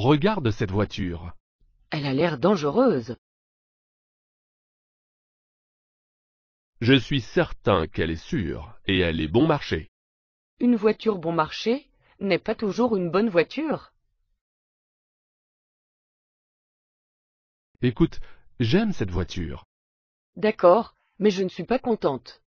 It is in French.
Regarde cette voiture. Elle a l'air dangereuse. Je suis certain qu'elle est sûre et elle est bon marché. Une voiture bon marché n'est pas toujours une bonne voiture. Écoute, j'aime cette voiture. D'accord, mais je ne suis pas contente.